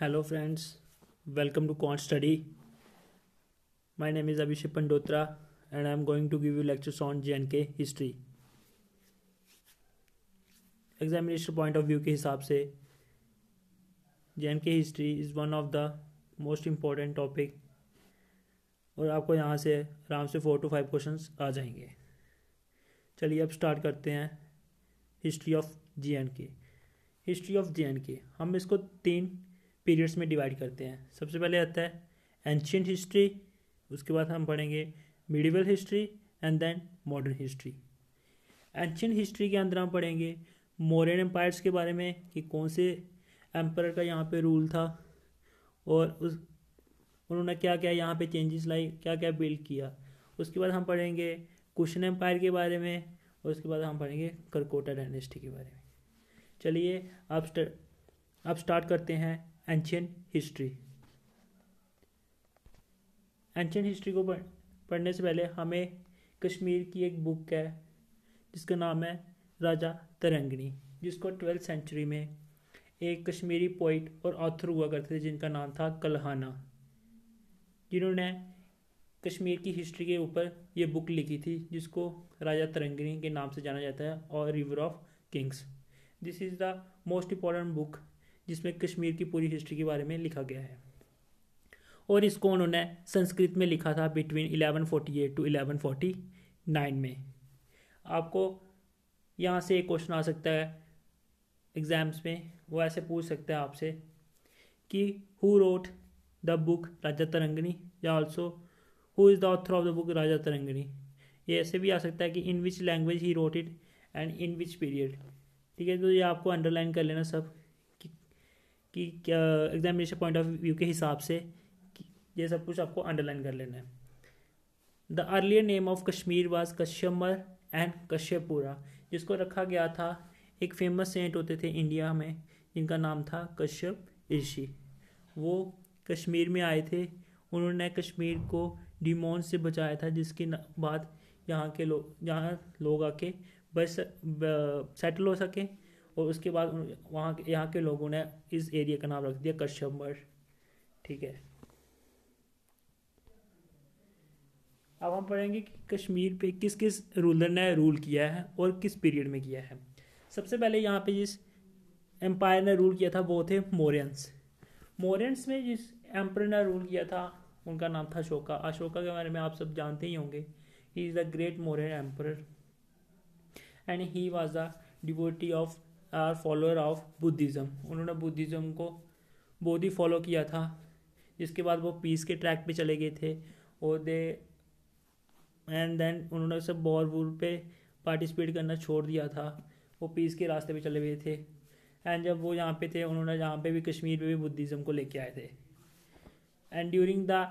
hello welcome to quant study quant name is Abhishek Pandotra and I am going to give you give on J and K history examination point of view के हिसाब से J K history is one of the most important topic और आपको यहाँ से आराम से four to five question आ जाएंगे चलिए अब स्टार्ट करते हैं history of J and K history of J and K हम इसको तीन पीरियड्स में डिवाइड करते हैं सबसे पहले आता है एंशियट हिस्ट्री उसके बाद हम पढ़ेंगे medieval history and then modern history ancient history के अंदर हम पढ़ेंगे मोरन एम्पायर्स के बारे में कि कौन से एम्पर का यहाँ पे रूल था और उस उन्होंने क्या क्या यहाँ पे चेंजेस लाई क्या क्या बिल्ड किया उसके बाद हम पढ़ेंगे कुशन एम्पायर के बारे में और उसके बाद हम पढ़ेंगे करकोटा डायनेस्टी के बारे में चलिए आप स्टार्ट आप स्टार्ट करते हैं एंशियन हिस्ट्री एंशियंट हिस्ट्री को पढ़ने से पहले हमें कश्मीर की एक बुक है जिसका नाम है राजा तरंगनी जिसको ट्वेल्थ सेंचुरी में एक कश्मीरी पोइट और ऑथर हुआ करते थे जिनका नाम था कलहाना जिन्होंने कश्मीर की हिस्ट्री के ऊपर ये बुक लिखी थी जिसको राजा तरंगिनी के नाम से जाना जाता है और river of kings this is the most important book जिसमें कश्मीर की पूरी हिस्ट्री के बारे में लिखा गया है और इसको उन्होंने संस्कृत में लिखा था बिटवीन 1148 टू फोर्टी नाइन में आपको यहाँ से एक क्वेश्चन आ सकता है एग्ज़ाम्स में वो ऐसे पूछ सकते हैं आपसे कि who wrote the book Rajatarangini या also who is the author of the book Rajatarangini ये ऐसे भी आ सकता है कि in which language he wrote it and in which period ठीक है तो ये आपको अंडरलाइन कर लेना सब कि क्या एग्जामिनेशन पॉइंट ऑफ व्यू के हिसाब से ये सब कुछ आपको अंडरलाइन कर लेना है the earlier name of Kashmir was Kashyamar and Kashyapura जिसको रखा गया था एक फेमस सेंट होते थे इंडिया में जिनका नाम था कश्यप ऋषि वो कश्मीर में आए थे उन्होंने कश्मीर को डिमोन से बचाया था जिसके बाद यहाँ के लोग यहाँ लोग आके बस सेटल हो सकें और उसके बाद वहाँ यहाँ के लोगों ने इस एरिया का नाम रख दिया कश्यपर ठीक है अब हम पढ़ेंगे कि कश्मीर पे किस किस रूलर ने रूल किया है और किस पीरियड में किया है सबसे पहले यहाँ पे जिस एम्पायर ने रूल किया था वो थे मोरियंस मोरियंस में जिस एम्पर ने रूल किया था उनका नाम था अशोका अशोका के बारे में आप सब जानते ही होंगे he is the great Mauryan emperor and he was the devotee of or follower of Buddhism उन्होंने बुद्धिज़्म को बहुत ही फॉलो किया था जिसके बाद वो पीस के ट्रैक पे चले गए थे और दे एंड देन उन्होंने सब बॉर वूर पे पार्टिसिपेट करना छोड़ दिया था वो पीस के रास्ते पे चले गए थे एंड जब वो यहाँ पे थे उन्होंने यहाँ पे भी कश्मीर में भी बुद्धिज़्म को लेके आए थे and during the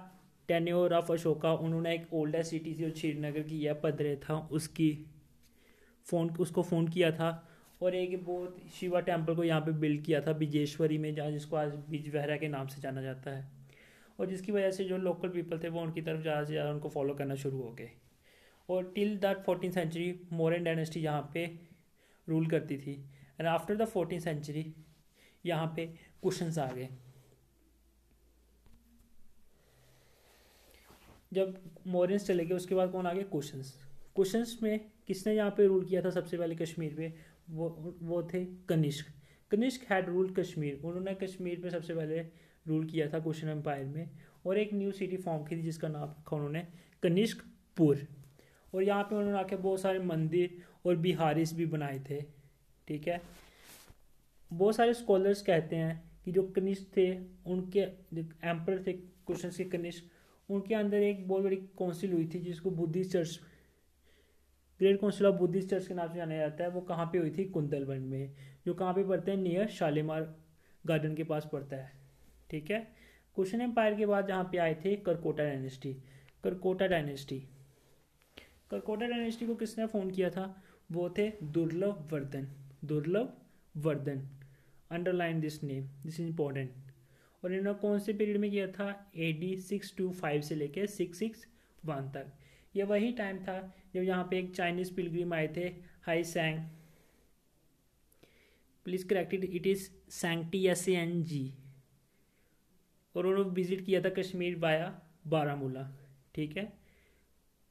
tenure of Ashoka उन्होंने एक ओल्डेस्ट सिटी थी जो श्रीनगर की यह पदरे था उसकी फ़ोन उसको फ़ोन किया था और एक बहुत शिवा टेम्पल को यहाँ पे बिल्ड किया था बिजेश्वरी में जहाँ जिसको आज बिजवहरा के नाम से जाना जाता है और जिसकी वजह से जो लोकल पीपल थे वो उनकी तरफ ज़्यादा से ज़्यादा उनको फॉलो करना शुरू हो गए और till that fourteen century Mauryan dynasty यहाँ पे रूल करती थी and after the fourteen century यहाँ पे क्वेश्चन आ गए जब मौर्यस चले गए उसके बाद कौन आ गए क्वेश्चन क्वेश्चन में किसने यहाँ पे रूल किया था सबसे पहले कश्मीर पे वो वो थे कनिष्क कनिष्क हैड रूल कश्मीर उन्होंने कश्मीर पे सबसे पहले रूल किया था कुशन एम्पायर में और एक न्यू सिटी फॉर्म की थी जिसका नाम रखा उन्होंने कनिष्कपुर और यहाँ पे उन्होंने आके बहुत सारे मंदिर और बिहारिस भी बनाए थे ठीक है बहुत सारे स्कॉलर्स कहते हैं कि जो कनिष्क थे उनके एम्पर थे क्वेश्चन के कनिष्क उनके अंदर एक बहुत बड़ी काउंसिल हुई थी जिसको Buddhist church great council of Buddhist church के नाम से जाना जाता है वो कहाँ पे हुई थी कुंदलवन में जो कहाँ पे पड़ते हैं नियर शालीमार गार्डन के पास पड़ता है ठीक है कुशन एम्पायर के बाद जहाँ पे आए थे Karkota dynasty Karkota dynasty Karkota dynasty को किसने फ़ोन किया था वो थे Durlabh Vardhan Durlabh Vardhan underline this name this is important और इन्होंने कौन से पीरियड में किया था A D six two five से लेकर सिक्स सिक्स वन तक ये वही टाइम था जब यहाँ पे एक चाइनीज पिलग्रीम आए थे Hiuen Tsang please corrected it is सैंगटी एस एन जी और उन्होंने विजिट किया था कश्मीर वाया बारामूला ठीक है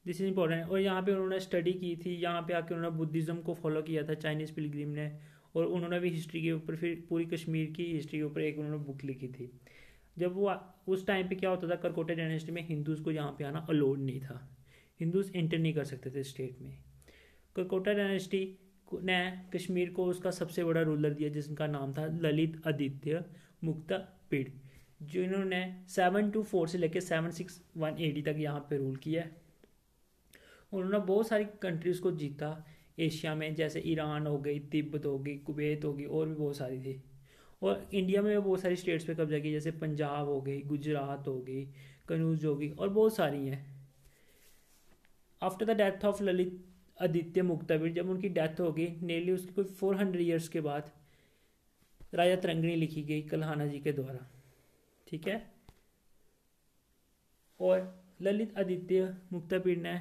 दिस इज इम्पोर्टेंट और यहाँ पे उन्होंने स्टडी की थी यहाँ पे आके उन्होंने बुद्धिज़्म को फॉलो किया था चाइनीज़ पिलग्रीम ने और उन्होंने भी हिस्ट्री के ऊपर फिर पूरी कश्मीर की हिस्ट्री के ऊपर एक उन्होंने बुक लिखी थी जब वो उस टाइम पे क्या होता था करकोटे डायनेस्टी में हिंदूज़ को यहाँ पे आना अलाउड नहीं था हिंदूज एंटर नहीं कर सकते थे स्टेट में कलकोटा डायनेस्टी ने कश्मीर को उसका सबसे बड़ा रूलर दिया जिसका नाम था ललित आदित्य मुक्ता पीड़ जिन्होंने सेवन टू फोर से लेकर सेवन सिक्स वन एटी तक यहाँ पे रूल किया उन्होंने बहुत सारी कंट्रीज़ को जीता एशिया में जैसे ईरान हो गई तिब्बत हो गई कुवैत हो गई और भी बहुत सारी थी और इंडिया में बहुत सारी स्टेट्स पे कब्जा किया जैसे पंजाब हो गई गुजरात हो गई कनूज हो गई और बहुत सारी हैं after the death of Lalitaditya Muktavir जब उनकी डेथ हो गई नियरली उसके कोई फोर हंड्रेड ईयर्स के बाद राजा तरंगिणी लिखी गई कल्हाना जी के द्वारा ठीक है और ललित आदित्य मुक्तापीर ने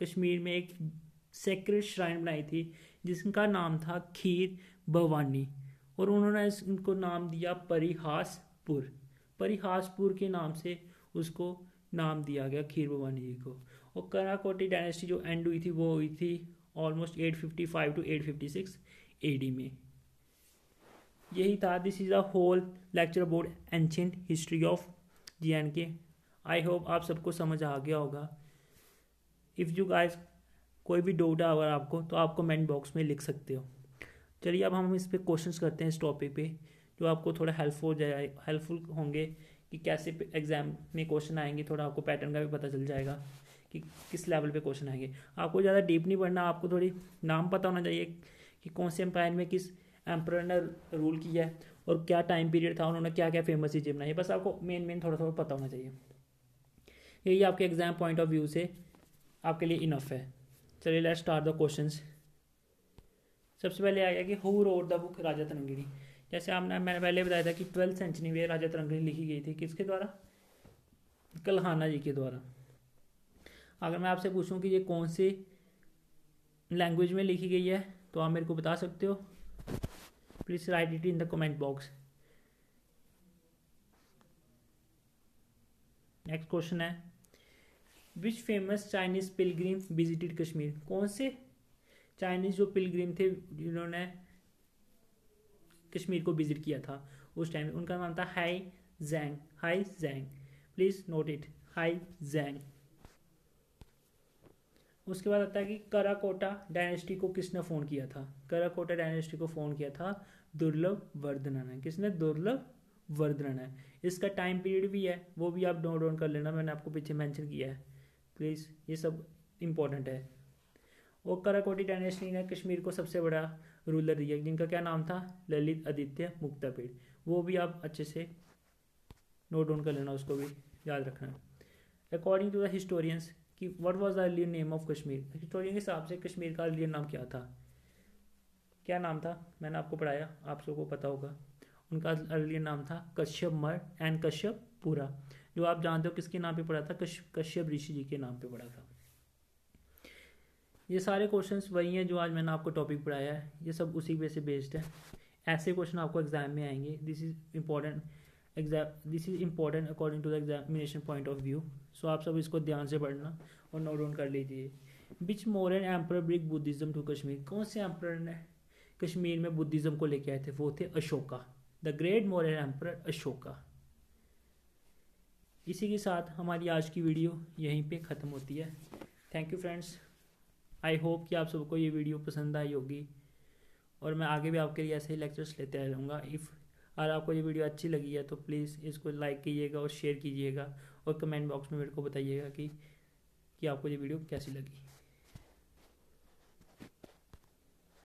कश्मीर में एक सेक्रेट श्राइन बनाई थी जिसका नाम था खीर भवानी और उन्होंने उनको नाम दिया परिहासपुर परिहासपुर के नाम से उसको नाम दिया गया खीर भवानी जी को और कराकोटी डायनेस्टी जो एंड हुई थी वो हुई थी ऑलमोस्ट 855 टू 856 एडी में यही था this is a whole lecture about ancient history of J and K I hope आप सबको समझ आ गया होगा इफ़ यू गाइस कोई भी डाउट है अगर आपको तो आप कमेंट बॉक्स में लिख सकते हो चलिए अब हम इस पर क्वेश्चन करते हैं इस टॉपिक पे जो आपको थोड़ा हेल्प हो जाए हेल्पफुल होंगे कि कैसे एग्ज़ाम में क्वेश्चन आएंगे थोड़ा आपको पैटर्न का भी पता चल जाएगा कि किस लेवल पे क्वेश्चन आएंगे आपको ज़्यादा डीप नहीं पढ़ना आपको थोड़ी नाम पता होना चाहिए कि कौन से एम्पायर में किस एम्प्रायर ने रूल किया है और क्या टाइम पीरियड था उन्होंने क्या क्या फेमस चीज़ें बनाई बस आपको मेन मेन थोड़ा थोड़ा पता होना चाहिए यही आपके एग्जाम पॉइंट ऑफ व्यू से आपके लिए इनफ है चलिए लेट स्टार्ट द क्वेश्चन सबसे पहले आ गया कि who wrote the book Rajatarangini जैसे आपने मैंने पहले बताया था कि ट्वेल्थ सेंचुरी में राजा तरंगिणी लिखी गई थी किसके द्वारा कलहाना जी के द्वारा अगर मैं आपसे पूछूं कि ये कौन सी लैंग्वेज में लिखी गई है तो आप मेरे को बता सकते हो please write it in the comment box next question है which famous Chinese pilgrim visited Kashmir कौन से चाइनीज़ जो पिलग्रीम थे जिन्होंने कश्मीर को विजिट किया था उस टाइम उनका नाम था Hiuen Tsang Hiuen Tsang please note it Hiuen Tsang उसके बाद आता है कि कराकोटा डायनेस्टी को किसने फ़ोन किया था कराकोटा डायनेस्टी को फ़ोन किया था दुर्लभ वर्धना ने किसने दुर्लभ वर्धना ने इसका टाइम पीरियड भी है वो भी आप डाउन डाउन कर लेना मैंने आपको पीछे मैंशन किया है प्लीज़ ये सब इम्पोर्टेंट है और कराकोटी डायनेस्टी ने कश्मीर को सबसे बड़ा रूलर दिया जिनका क्या नाम था ललित आदित्य मुक्तापीड़ वो भी आप अच्छे से नोट डाउन कर लेना उसको भी याद रखना अकॉर्डिंग टू द हिस्टोरियंस कि what was the real name of Kashmir historian के हिसाब से कश्मीर का रियल नाम क्या था क्या नाम था मैंने आपको पढ़ाया आप सबको पता होगा उनका अर्लियर नाम था कश्यप मर एंड कश्यप पूरा जो आप जानते हो किसके नाम पे पढ़ा था कश्यप ऋषि जी के नाम पे पढ़ा था ये सारे क्वेश्चन वही हैं जो आज मैंने आपको टॉपिक पढ़ाया है ये सब उसी पे से बेस्ड है ऐसे क्वेश्चन आपको एग्जाम में आएंगे this is important exam this is important according to the examination point of view so आप सब इसको ध्यान से पढ़ना और नोट डाउन कर लीजिए which Mauryan emperor bring Buddhism to Kashmir कौन से एम्पर ने कश्मीर में बुद्धिज़्म को लेके आए थे वो थे Ashoka the great Mauryan emperor Ashoka इसी के साथ हमारी आज की वीडियो यहीं पे ख़त्म होती है thank you friends I hope कि आप सबको ये वीडियो पसंद आई होगी और मैं आगे भी आपके लिए ऐसे ही लेक्चर्स लेते रहूँगा इफ़ अगर आपको ये वीडियो अच्छी लगी है तो प्लीज़ इसको लाइक कीजिएगा और शेयर कीजिएगा और कमेंट बॉक्स में मेरे को बताइएगा कि कि आपको ये वीडियो कैसी लगी